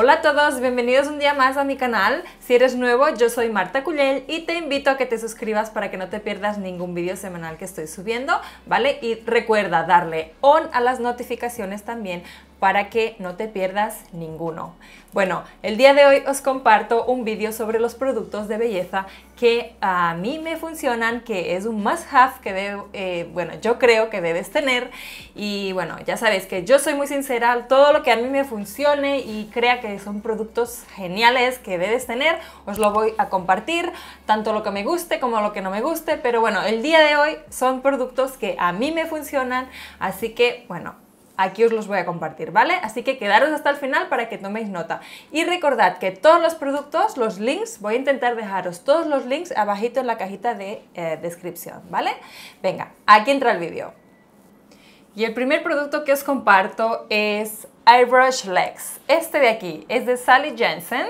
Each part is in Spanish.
Hola a todos, bienvenidos un día más a mi canal. Si eres nuevo, yo soy Marta Cullell y te invito a que te suscribas para que no te pierdas ningún vídeo semanal que estoy subiendo, ¿vale? Y recuerda darle on a las notificaciones también para que no te pierdas ninguno. Bueno, el día de hoy os comparto un vídeo sobre los productos de belleza que a mí me funcionan, que es un must have que eh, bueno, yo creo que debes tener y bueno, ya sabéis que yo soy muy sincera, todo lo que a mí me funcione y crea que son productos geniales que debes tener, os lo voy a compartir, tanto lo que me guste como lo que no me guste, pero bueno, el día de hoy son productos que a mí me funcionan, así que bueno, aquí os los voy a compartir, ¿vale? Así que quedaros hasta el final para que toméis nota. Y recordad que todos los productos, los links, voy a intentar dejaros todos los links abajito en la cajita de eh, descripción, ¿vale? Venga, aquí entra el vídeo. Y el primer producto que os comparto es Eyebrush Legs. Este de aquí es de Sally Jensen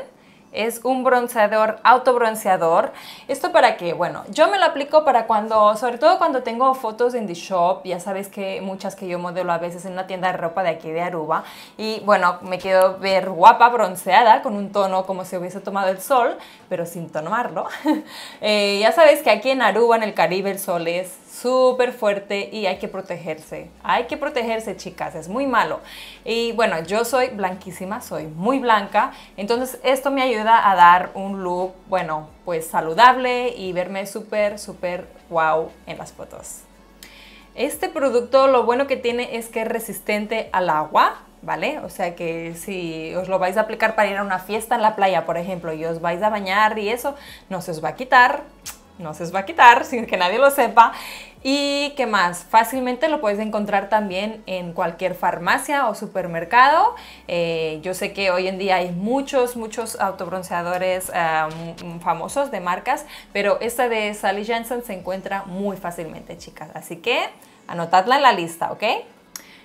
es un bronceador, autobronceador. Esto para que, bueno, yo me lo aplico para cuando, sobre todo cuando tengo fotos en The Shop, ya sabes que muchas que yo modelo a veces en una tienda de ropa de aquí de Aruba. Y bueno, me quedo ver guapa, bronceada, con un tono como si hubiese tomado el sol, pero sin tomarlo. Eh, ya sabes que aquí en Aruba, en el Caribe, el sol es súper fuerte y hay que protegerse. Hay que protegerse, chicas, es muy malo. Y bueno, yo soy blanquísima, soy muy blanca, entonces esto me ayuda a dar un look, bueno, pues saludable y verme súper, súper wow en las fotos. Este producto lo bueno que tiene es que es resistente al agua, ¿vale? O sea que si os lo vais a aplicar para ir a una fiesta en la playa, por ejemplo, y os vais a bañar y eso, no se os va a quitar no se os va a quitar sin que nadie lo sepa. Y qué más, fácilmente lo puedes encontrar también en cualquier farmacia o supermercado. Eh, yo sé que hoy en día hay muchos, muchos autobronceadores famosos de marcas, pero esta de Sally Jensen se encuentra muy fácilmente, chicas. Así que anotadla en la lista, ¿ok?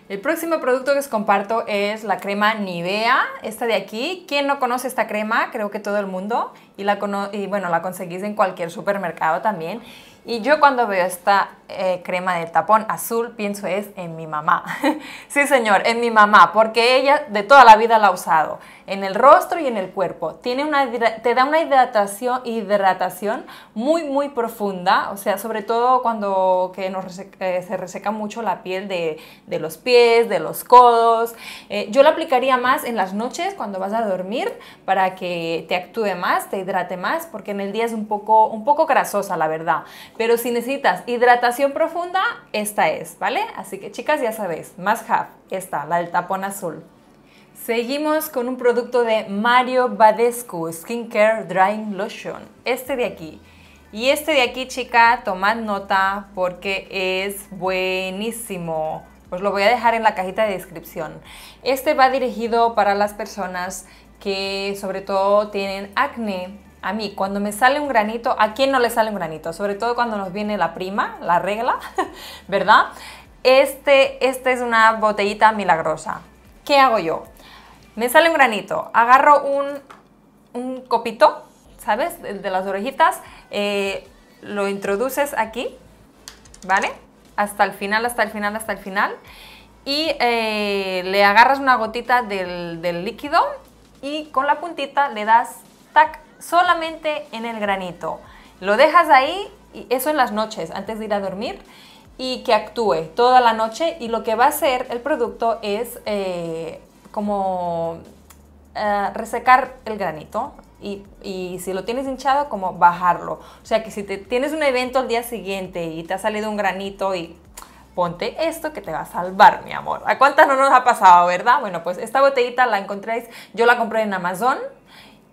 El próximo producto que os comparto es la crema Nivea, esta de aquí. ¿Quién no conoce esta crema? Creo que todo el mundo. Y, la bueno, la conseguís en cualquier supermercado también. Y yo cuando veo esta eh, crema del tapón azul, pienso es en mi mamá. sí, señor, en mi mamá, porque ella de toda la vida la ha usado, en el rostro y en el cuerpo. Tiene una, te da una hidratación, hidratación muy, muy profunda, o sea, sobre todo cuando que eh, se reseca mucho la piel de, los pies, de los codos. Eh, yo la aplicaría más en las noches cuando vas a dormir para que te actúe más, te hidrate más, porque en el día es un poco, un poco grasosa, la verdad. Pero si necesitas hidratación, profunda, esta es, ¿vale? Así que chicas, ya sabéis, más have, esta, la del tapón azul. Seguimos con un producto de Mario Badescu, Skincare Drying Lotion, este de aquí. Y este de aquí, chica, tomad nota porque es buenísimo. Os lo voy a dejar en la cajita de descripción. Este va dirigido para las personas que sobre todo tienen acné a mí, cuando me sale un granito, ¿a quién no le sale un granito? Sobre todo cuando nos viene la prima, la regla, ¿verdad? Este, esta es una botellita milagrosa. ¿Qué hago yo? Me sale un granito, agarro un, copito, ¿sabes? de las orejitas, eh, lo introduces aquí, ¿vale? Hasta el final, hasta el final, hasta el final. Y eh, le agarras una gotita del, del líquido y con la puntita le das, tac, solamente en el granito. Lo dejas ahí, y eso en las noches, antes de ir a dormir, y que actúe toda la noche. Y lo que va a hacer el producto es eh, como eh, resecar el granito. Y, si lo tienes hinchado, como bajarlo. O sea que si te, tienes un evento al día siguiente y te ha salido un granito y ponte esto que te va a salvar, mi amor. ¿A cuántas no nos ha pasado, verdad? Bueno, pues esta botellita la encontréis, yo la compré en Amazon,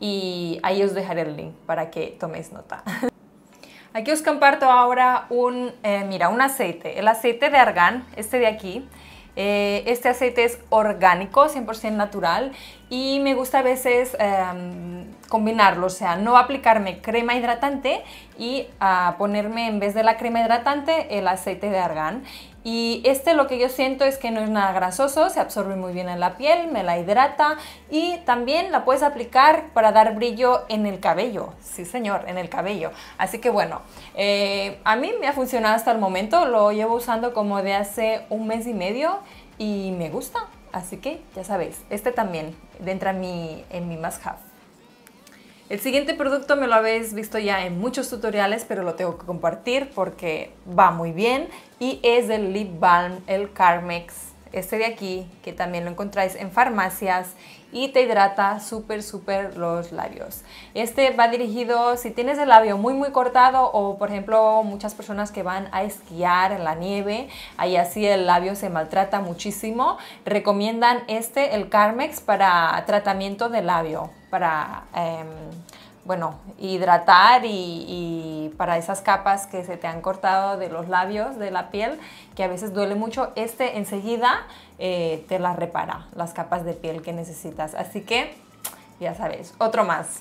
y ahí os dejaré el link para que toméis nota. Aquí os comparto ahora un, eh, mira, un aceite, el aceite de argán, este de aquí. Eh, este aceite es orgánico, 100% natural y me gusta a veces em, combinarlo, o sea, no aplicarme crema hidratante y a ah, ponerme en vez de la crema hidratante el aceite de argán y este lo que yo siento es que no es nada grasoso, se absorbe muy bien en la piel, me la hidrata y también la puedes aplicar para dar brillo en el cabello. Sí, señor, en el cabello. Así que bueno, eh, a mí me ha funcionado hasta el momento, lo llevo usando como de hace un mes y medio y me gusta. Así que ya sabéis, este también entra en mi, en mi must have. El siguiente producto me lo habéis visto ya en muchos tutoriales, pero lo tengo que compartir porque va muy bien y es el Lip Balm, el Carmex, este de aquí, que también lo encontráis en farmacias y te hidrata súper, súper los labios. Este va dirigido si tienes el labio muy, muy cortado o, por ejemplo, muchas personas que van a esquiar en la nieve, ahí así el labio se maltrata muchísimo, recomiendan este, el Carmex, para tratamiento de labio para em, bueno, hidratar y, para esas capas que se te han cortado de los labios, de la piel, que a veces duele mucho, este enseguida eh, te las repara, las capas de piel que necesitas. Así que, ya sabes, otro más.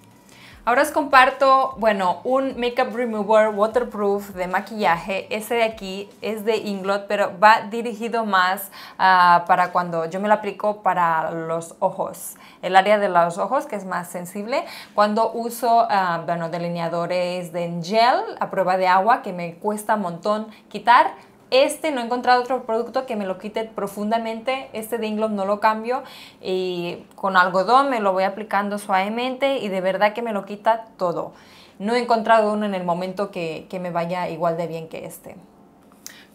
Ahora os comparto, bueno, un Makeup Remover Waterproof de maquillaje. Ese de aquí es de Inglot, pero va dirigido más ah, para cuando yo me lo aplico para los ojos, el área de los ojos que es más sensible. Cuando uso, ah, bueno, delineadores de gel a prueba de agua que me cuesta un montón quitar, este no he encontrado otro producto que me lo quite profundamente. Este de Inglot no lo cambio. Y con algodón me lo voy aplicando suavemente y de verdad que me lo quita todo. No he encontrado uno en el momento que, que me vaya igual de bien que este.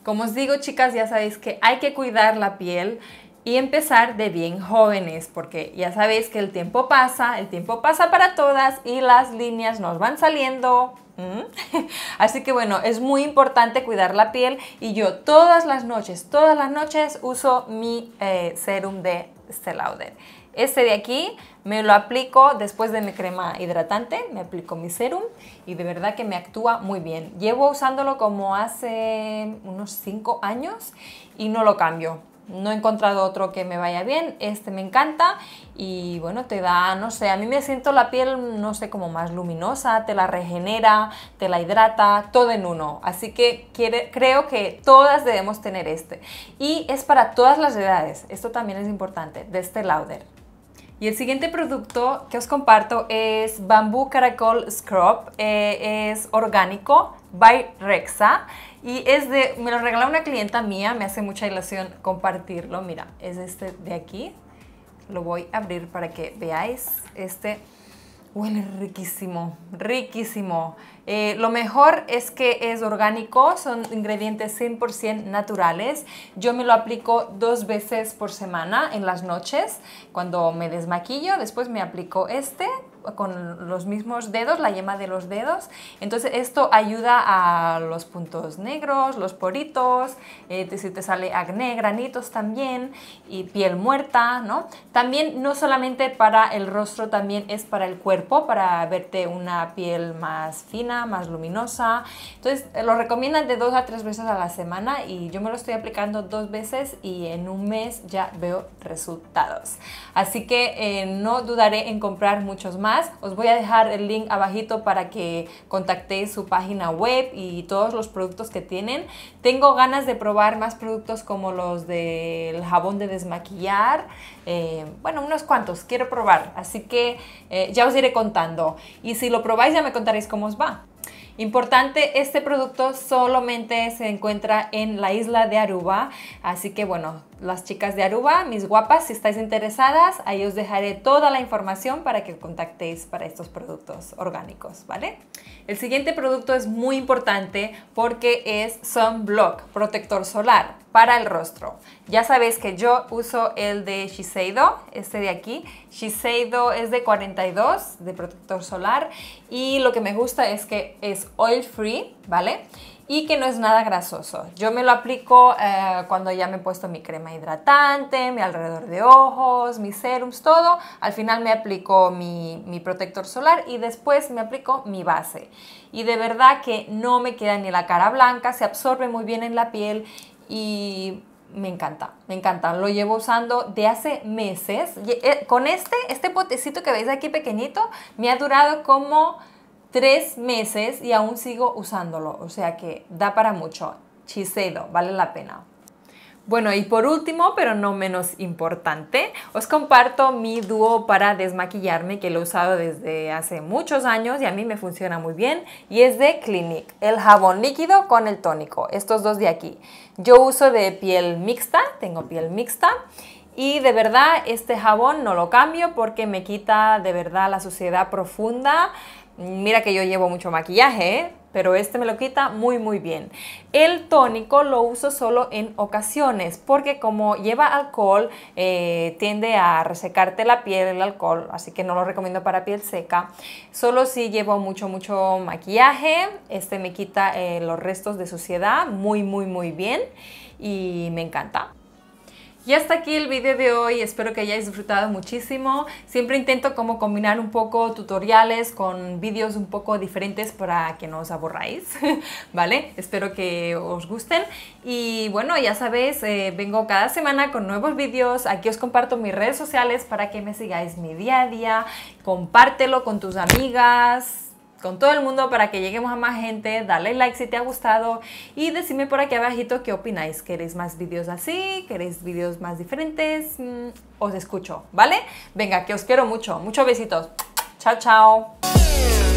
Como os digo, chicas, ya sabéis que hay que cuidar la piel y empezar de bien jóvenes, porque ya sabéis que el tiempo pasa, el tiempo pasa para todas y las líneas nos van saliendo. Así que bueno, es muy importante cuidar la piel y yo todas las noches, todas las noches uso mi eh, serum de Stellauder. Este de aquí me lo aplico después de mi crema hidratante, me aplico mi serum y de verdad que me actúa muy bien. Llevo usándolo como hace unos 5 años y no lo cambio no he encontrado otro que me vaya bien, este me encanta y bueno, te da, no sé, a mí me siento la piel, no sé, como más luminosa, te la regenera, te la hidrata, todo en uno. Así que creo que todas debemos tener este. Y es para todas las edades, esto también es importante, de este lauder. Y el siguiente producto que os comparto es Bambú Caracol Scrub. Eh, es orgánico, by Rexa. Y es de, me lo regaló una clienta mía, me hace mucha ilusión compartirlo. Mira, es este de aquí. Lo voy a abrir para que veáis este Huele riquísimo, riquísimo. Eh, lo mejor es que es orgánico, son ingredientes 100% naturales. Yo me lo aplico dos veces por semana en las noches. Cuando me desmaquillo, después me aplico este con los mismos dedos, la yema de los dedos. Entonces esto ayuda a los puntos negros, los poritos, eh, si te sale acné, granitos también y piel muerta, ¿no? También no solamente para el rostro, también es para el cuerpo, para verte una piel más fina, más luminosa. Entonces lo recomiendan de dos a tres veces a la semana y yo me lo estoy aplicando dos veces y en un mes ya veo resultados. Así que eh, no dudaré en comprar muchos más os voy a dejar el link abajito para que contactéis su página web y todos los productos que tienen. Tengo ganas de probar más productos como los del jabón de desmaquillar. Eh, bueno, unos cuantos quiero probar, así que eh, ya os iré contando. Y si lo probáis ya me contaréis cómo os va. Importante, este producto solamente se encuentra en la isla de Aruba, así que bueno, las chicas de Aruba, mis guapas, si estáis interesadas, ahí os dejaré toda la información para que contactéis para estos productos orgánicos, ¿vale? El siguiente producto es muy importante porque es Sunblock, protector solar para el rostro. Ya sabéis que yo uso el de Shiseido, este de aquí. Shiseido es de 42, de protector solar, y lo que me gusta es que es oil free, ¿vale? y que no es nada grasoso. Yo me lo aplico eh, cuando ya me he puesto mi crema hidratante, mi alrededor de ojos, mis serums, todo. Al final me aplico mi, mi protector solar y después me aplico mi base. Y de verdad que no me queda ni la cara blanca, se absorbe muy bien en la piel y me encanta, me encanta. Lo llevo usando de hace meses. Eh, con este, este potecito que veis aquí pequeñito, me ha durado como tres meses y aún sigo usándolo, o sea que da para mucho. Chiseido, vale la pena. Bueno, y por último, pero no menos importante, os comparto mi dúo para desmaquillarme que lo he usado desde hace muchos años y a mí me funciona muy bien y es de Clinique, el jabón líquido con el tónico, estos dos de aquí. Yo uso de piel mixta, tengo piel mixta y de verdad este jabón no lo cambio porque me quita de verdad la suciedad profunda, Mira que yo llevo mucho maquillaje, ¿eh? pero este me lo quita muy muy bien. El tónico lo uso solo en ocasiones porque como lleva alcohol eh, tiende a resecarte la piel el alcohol, así que no lo recomiendo para piel seca. Solo si llevo mucho mucho maquillaje, este me quita eh, los restos de suciedad muy muy muy bien y me encanta. Y hasta aquí el video de hoy, espero que hayáis disfrutado muchísimo. Siempre intento como combinar un poco tutoriales con vídeos un poco diferentes para que no os aburráis, ¿vale? Espero que os gusten. Y bueno, ya sabéis, eh, vengo cada semana con nuevos vídeos. Aquí os comparto mis redes sociales para que me sigáis mi día a día. Compártelo con tus amigas, con todo el mundo para que lleguemos a más gente. Dale like si te ha gustado y decime por aquí abajito qué opináis. ¿Queréis más vídeos así? ¿Queréis vídeos más diferentes? Mm, os escucho, ¿vale? Venga, que os quiero mucho. Muchos besitos. Chao, chao.